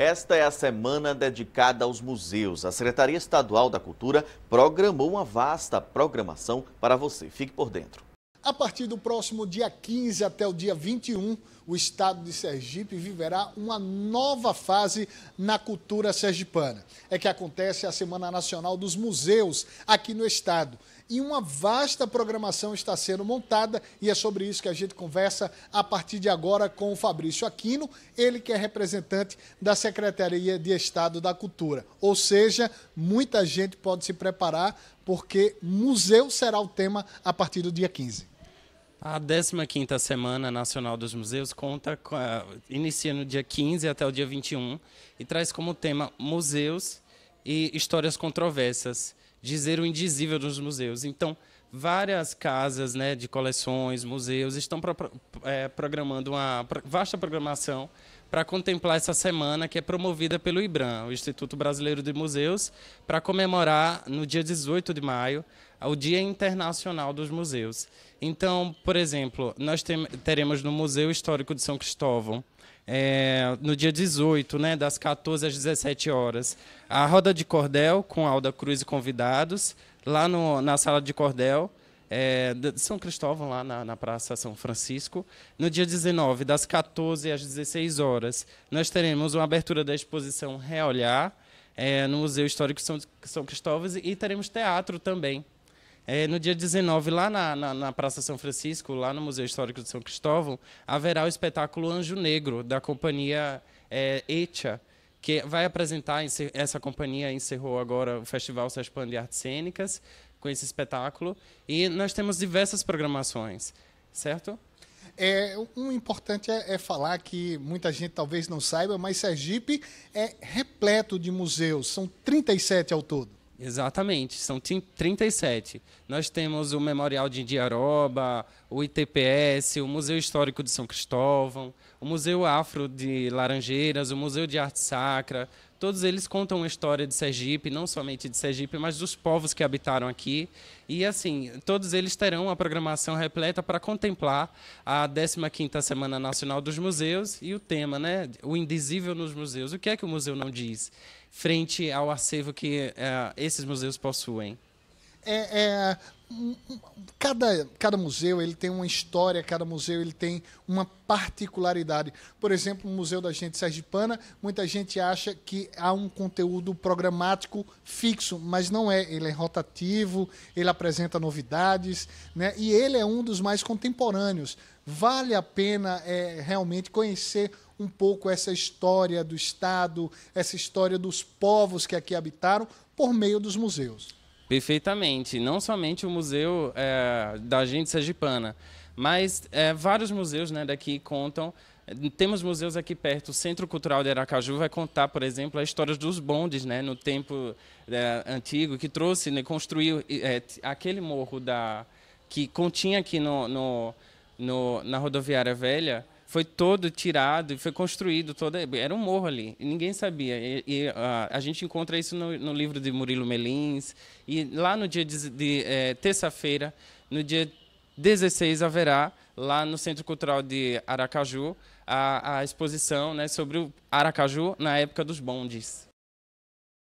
Esta é a semana dedicada aos museus. A Secretaria Estadual da Cultura programou uma vasta programação para você. Fique por dentro. A partir do próximo dia 15 até o dia 21, o estado de Sergipe viverá uma nova fase na cultura sergipana. É que acontece a Semana Nacional dos Museus aqui no estado. E uma vasta programação está sendo montada e é sobre isso que a gente conversa a partir de agora com o Fabrício Aquino, ele que é representante da Secretaria de Estado da Cultura. Ou seja, muita gente pode se preparar porque museu será o tema a partir do dia 15. A 15ª Semana Nacional dos Museus conta a, inicia no dia 15 até o dia 21 e traz como tema museus e histórias controversas, dizer o indizível dos museus. Então, várias casas né, de coleções, museus, estão pro, é, programando uma vasta programação para contemplar essa semana que é promovida pelo IBRAM, o Instituto Brasileiro de Museus, para comemorar no dia 18 de maio ao Dia Internacional dos Museus. Então, por exemplo, nós tem, teremos no Museu Histórico de São Cristóvão, é, no dia 18, né, das 14 às 17 horas, a roda de cordel com Alda Cruz e convidados, lá no, na sala de cordel. É, de São Cristóvão, lá na, na, Praça São Francisco. No dia 19, das 14 às 16 horas, nós teremos uma abertura da exposição Reolhar, é, no Museu Histórico São, São Cristóvão, e teremos teatro também, é, no dia 19, lá na, na, na, Praça São Francisco, lá no Museu Histórico de São Cristóvão, haverá o espetáculo Anjo Negro, da companhia é, Echa, que vai apresentar, essa companhia encerrou agora o Festival Sespan de Artes Cênicas, com esse espetáculo, e nós temos diversas programações, certo? É, um importante é, é, falar que muita gente talvez não saiba, mas Sergipe é repleto de museus, são 37 ao todo. Exatamente, são 37. Nós temos o Memorial de Indiaroba, o ITPS, o Museu Histórico de São Cristóvão, o Museu Afro de Laranjeiras, o Museu de Arte Sacra, todos eles contam a história de Sergipe, não somente de Sergipe, mas dos povos que habitaram aqui. E assim, todos eles terão a programação repleta para contemplar a 15ª Semana Nacional dos Museus e o tema, né, o indizível nos museus. O que é que o museu não diz frente ao acervo que uh, esses museus possuem? É, é, cada, cada museu ele tem uma história, cada museu ele tem uma particularidade. Por exemplo, o Museu da Gente Sergipana, muita gente acha que há um conteúdo programático fixo, mas não é. Ele é rotativo, ele apresenta novidades, né? e ele é um dos mais contemporâneos. Vale a pena é, realmente conhecer um pouco essa história do Estado, essa história dos povos que aqui habitaram, por meio dos museus. Perfeitamente. Não somente o museu é, da gente sergipana, mas é, vários museus né, daqui contam. Temos museus aqui perto. O Centro Cultural de Aracaju vai contar, por exemplo, a história dos bondes né, no tempo é, antigo, que trouxe, né, construiu é, aquele morro da, que continha aqui no, no, no na rodoviária velha foi todo tirado e foi construído Toda Era um morro ali, ninguém sabia. E, e a, a gente encontra isso no, no, livro de Murilo Melins. E lá no dia de, de é, terça-feira, no dia 16, haverá lá no Centro Cultural de Aracaju a, a exposição né, sobre o Aracaju na época dos bondes.